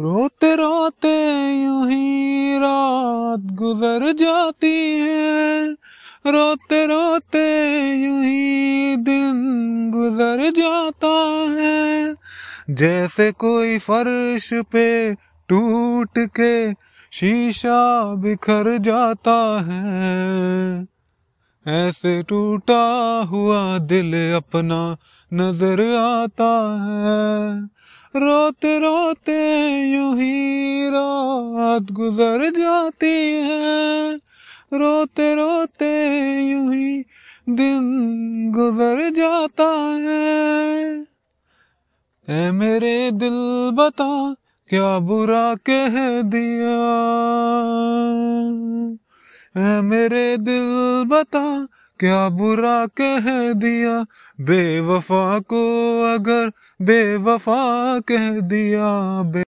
रोते रोते यूं ही रात गुजर जाती है रोते रोते यूं ही दिन गुजर जाता है जैसे कोई फर्श पे टूट के शीशा बिखर जाता है ऐसे टूटा हुआ दिल अपना नजर आता है रोते रोते यूं ही रात गुजर जाती है रोते रोते यूं ही दिन गुजर जाता है ए मेरे दिल बता क्या बुरा कह दिया ए मेरे दिल बता क्या बुरा कह दिया बेवफा को अगर बेवफा कह दिया बे